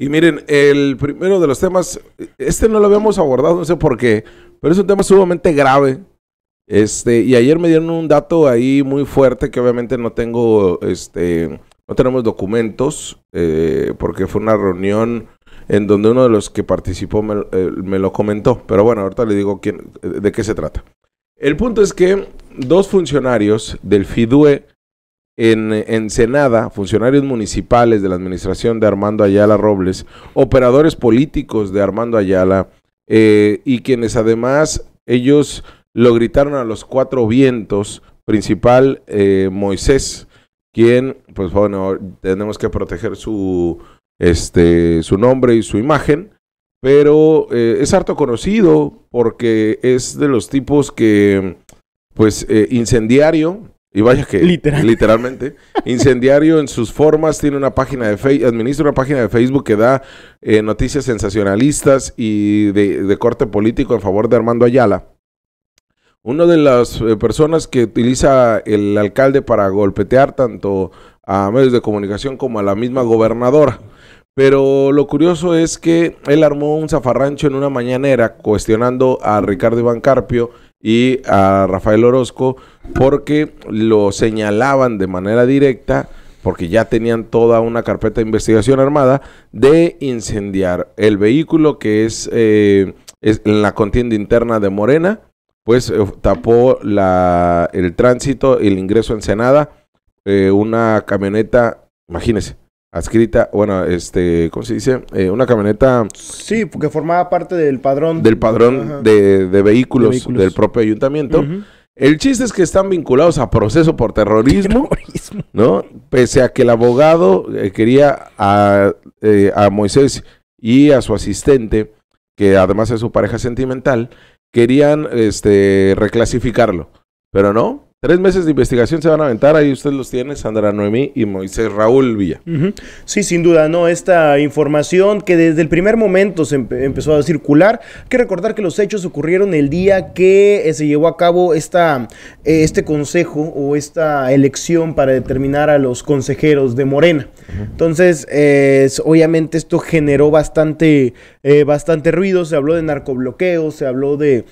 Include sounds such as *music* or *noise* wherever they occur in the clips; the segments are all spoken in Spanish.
Y miren, el primero de los temas, este no lo habíamos abordado, no sé por qué, pero es un tema sumamente grave. Este, y ayer me dieron un dato ahí muy fuerte que obviamente no tengo, este, no tenemos documentos, eh, porque fue una reunión en donde uno de los que participó me, lo eh, comentó. Pero bueno, ahorita le digo de qué se trata. El punto es que dos funcionarios del FIDUE en Senada, funcionarios municipales de la administración de Armando Ayala Robles, operadores políticos de Armando Ayala eh, y quienes además ellos lo gritaron a los cuatro vientos, principal eh, Moisés, quien, pues bueno, tenemos que proteger su, este, su nombre y su imagen, pero eh, es harto conocido porque es de los tipos que, pues, incendiario, y vaya que literalmente incendiario en sus formas tiene una página de Facebook, administra una página de Facebook que da eh, noticias sensacionalistas y de, corte político en favor de Armando Ayala. Una de las eh, personas que utiliza el alcalde para golpetear tanto a medios de comunicación como a la misma gobernadora. Pero lo curioso es que él armó un zafarrancho en una mañanera cuestionando a Ricardo Iván Carpio y a Rafael Orozco porque lo señalaban de manera directa, porque ya tenían toda una carpeta de investigación armada, de incendiar el vehículo que es, eh, en la contienda interna de Morena, pues eh, tapó la, el tránsito, el ingreso a Ensenada, eh, una camioneta, imagínense, adscrita, bueno, este, ¿cómo se dice? Eh, una camioneta... Sí, porque formaba parte del padrón. Del padrón de, vehículos, del propio ayuntamiento. El chiste es que están vinculados a proceso por terrorismo, ¿no? Pese a que el abogado eh, quería a, eh, a, Moisés y a su asistente, que además es su pareja sentimental, querían este, reclasificarlo. Pero no, Tres meses de investigación se van a aventar, ahí usted los tiene, Sandra Noemí y Moisés Raúl Villa. Sí, sin duda, ¿no? Esta información que desde el primer momento se empezó a circular. Hay que recordar que los hechos ocurrieron el día que eh, se llevó a cabo esta, eh, este consejo o esta elección para determinar a los consejeros de Morena. Entonces, eh, obviamente esto generó bastante, bastante ruido, se habló de narcobloqueo, se habló de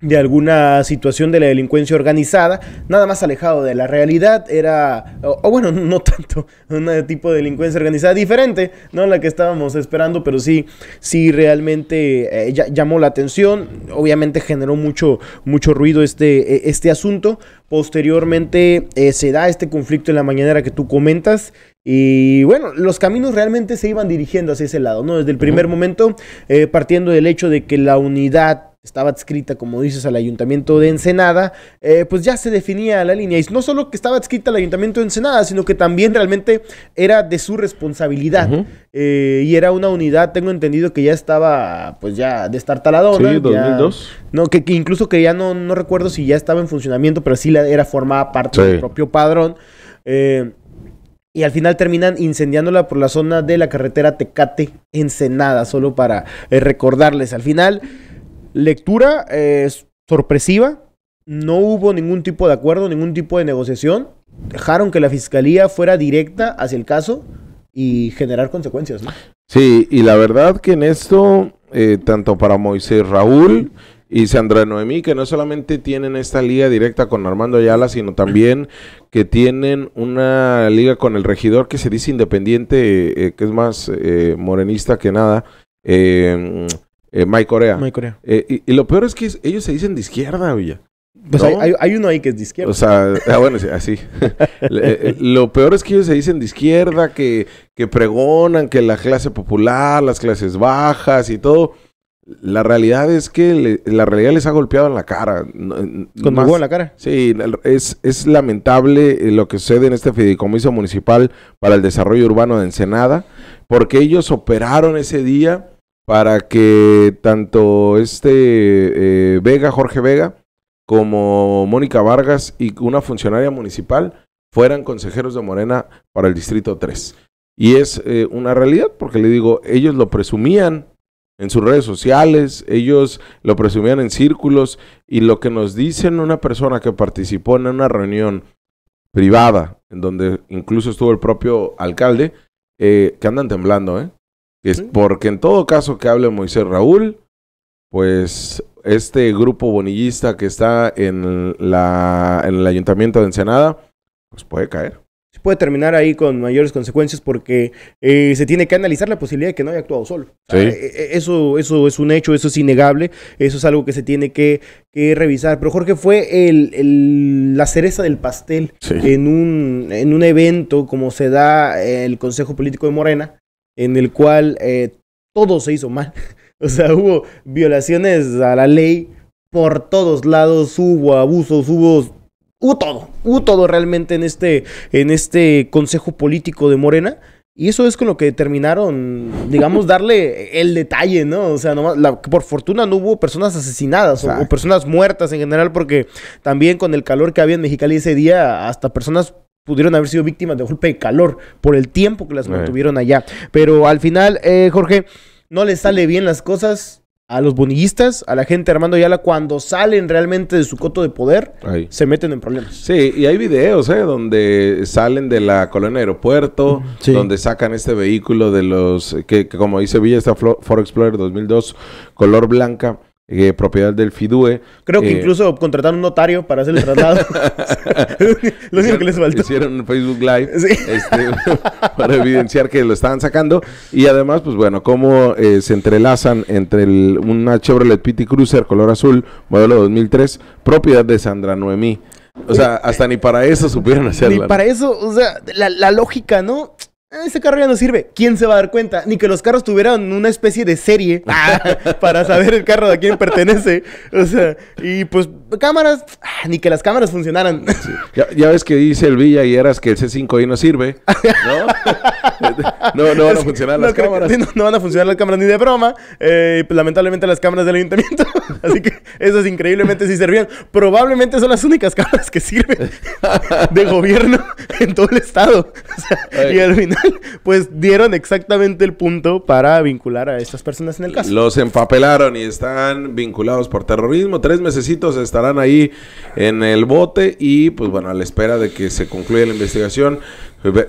de alguna situación de la delincuencia organizada, nada más alejado de la realidad, era, o, bueno, *laughs* no tanto, un tipo de delincuencia organizada diferente, no la que estábamos esperando, pero sí, sí realmente eh, llamó la atención, obviamente generó mucho, mucho ruido este, e, este asunto, posteriormente eh, se da este conflicto en la mañanera que tú comentas, y bueno, los caminos realmente se iban dirigiendo hacia ese lado, ¿no? Desde el primer momento, eh, partiendo del hecho de que la unidad estaba adscrita, como dices, al ayuntamiento de Ensenada, eh, pues ya se definía la línea. Y no solo que estaba adscrita al ayuntamiento de Ensenada, sino que también realmente era de su responsabilidad. Eh, y era una unidad, tengo entendido, que ya estaba, pues ya de Sí, 2002. no, que, incluso que ya no, no recuerdo si ya estaba en funcionamiento, pero sí la, era formada parte del propio padrón. Eh, y al final terminan incendiándola por la zona de la carretera Tecate Ensenada, solo para recordarles. Al final Lectura eh, sorpresiva. No hubo ningún tipo de acuerdo, ningún tipo de negociación. Dejaron que la fiscalía fuera directa hacia el caso y generar consecuencias. ¿no? Sí, y la verdad que en esto, eh, tanto para Moisés Raúl y Sandra Noemí, que no solamente tienen esta liga directa con Armando Ayala, sino también que tienen una liga con el regidor que se dice independiente, eh, que es más morenista que nada. Eh, Corea. Eh, y, lo peor es que ellos se dicen de izquierda, oye. Pues hay, uno ahí que es de izquierda. O sea, ah, bueno, así. *laughs* Eh, lo peor es que ellos se dicen de izquierda, que, que pregonan que la clase popular, las clases bajas y todo. La realidad es que la realidad les ha golpeado en la cara. ¿Con en la cara? Sí, es, es lamentable eh, lo que sucede en este fideicomiso municipal para el desarrollo urbano de Ensenada, porque ellos operaron ese día para que tanto este eh, Vega, Jorge Vega, como Mónica Vargas y una funcionaria municipal fueran consejeros de Morena para el Distrito 3. Y es eh, una realidad porque le digo, ellos lo presumían en sus redes sociales, ellos lo presumían en círculos y lo que nos dicen una persona que participó en una reunión privada, en donde incluso estuvo el propio alcalde, eh, que andan temblando, ¿eh? Es Porque en todo caso que hable Moisés Raúl, pues este grupo bonillista que está en, la, en el ayuntamiento de Ensenada, pues puede caer. Puede terminar ahí con mayores consecuencias porque eh, se tiene que analizar la posibilidad de que no haya actuado solo. Eh, eh, eso, eso es un hecho, eso es innegable, eso es algo que se tiene que, revisar. Pero Jorge fue el, la cereza del pastel en, un, en un evento como se da el Consejo Político de Morena en el cual eh, todo se hizo mal. *laughs* o sea, hubo violaciones a la ley por todos lados, hubo abusos, hubo, hubo todo, hubo todo realmente en este, en este consejo político de Morena. Y eso es con lo que terminaron, digamos, darle el detalle, ¿no? O sea, nomás, por fortuna no hubo personas asesinadas o, o, personas muertas en general, porque también con el calor que había en Mexicali ese día, hasta personas pudieron haber sido víctimas de golpe de calor por el tiempo que las mantuvieron allá. Pero al final, eh, Jorge, no les sale bien las cosas a los bonillistas, a la gente Armando Yala cuando salen realmente de su coto de poder, se meten en problemas. Sí, y hay videos, ¿eh? Donde salen de la colonia aeropuerto, donde sacan este vehículo de los, que, como dice Villa, está Ford Explorer 2002, color blanca eh, propiedad del FIDUE. Creo que eh, incluso contrataron un notario para hacer el traslado. *laughs* *laughs* lo único que les faltó. Hicieron un Facebook Live este, *laughs* para evidenciar que lo estaban sacando. Y además, pues bueno, cómo eh, se entrelazan entre una Chevrolet Pity Cruiser color azul, modelo 2003, propiedad de Sandra Noemí. O sea, hasta ni para eso supieron hacerlo. Ni para eso, o sea, la lógica, ¿no? Eh, ese carro ya no sirve. ¿Quién se va a dar cuenta? Ni que los carros tuvieran una especie de serie *laughs* ah, para saber el carro de a quién pertenece. O sea, y pues cámaras, ah, ni que las cámaras funcionaran. Ya, ves que dice el Villa y eras que el C5 ahí no sirve. *laughs* ¿No? no, van a funcionar las cámaras. No, van a funcionar las cámaras ni de broma. Eh, pues, lamentablemente las cámaras del ayuntamiento. *laughs* Así que esas increíblemente sí servían. Probablemente son las únicas cámaras que sirven de gobierno en todo el estado. O sea, y al final *laughs* pues dieron exactamente el punto para vincular a estas personas en el caso. Los empapelaron y están vinculados por terrorismo. Tres mesecitos estarán ahí en el bote y pues bueno, a la espera de que se concluya la investigación. Pues,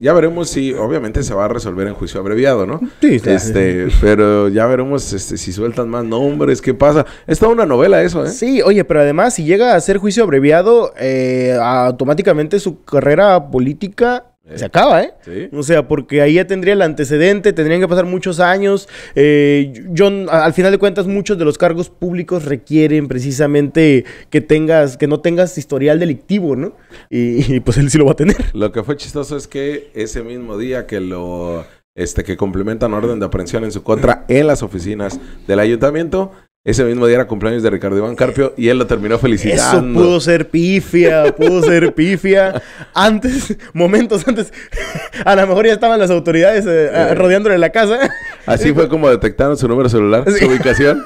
ya veremos si, obviamente se va a resolver en juicio abreviado, ¿no? Sí, Este, pero ya veremos este, si sueltan más nombres, qué pasa. Es toda una novela eso, ¿eh? Sí, oye, pero además si llega a ser juicio abreviado, eh, automáticamente su carrera política eh, se acaba, ¿eh? O sea, porque ahí ya tendría el antecedente, tendrían que pasar muchos años. Eh, yo, al final de cuentas, muchos de los cargos públicos requieren precisamente que tengas, que no tengas historial delictivo, ¿no? Y, pues él sí lo va a tener. Lo que fue chistoso es que ese mismo día que lo, este, que complementan orden de aprehensión en su contra en las oficinas del ayuntamiento, ese mismo día era cumpleaños de Ricardo Iván Carpio y él lo terminó felicitando. Eso pudo ser pifia, pudo ser pifia. Antes, momentos antes, *laughs* a lo mejor ya estaban las autoridades eh, eh. rodeándole la casa. Así fue como detectaron su número celular, su ubicación.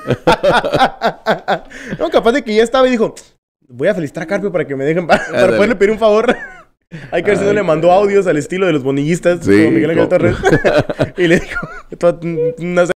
*laughs* no, capaz de que ya estaba y dijo, voy a felicitar a Carpio para que me dejen, *laughs* para, poderle pedir un favor. Hay que ver si no le mandó audios al estilo de los bonillistas, sí, Miguel Ángel Torres. y le dijo, una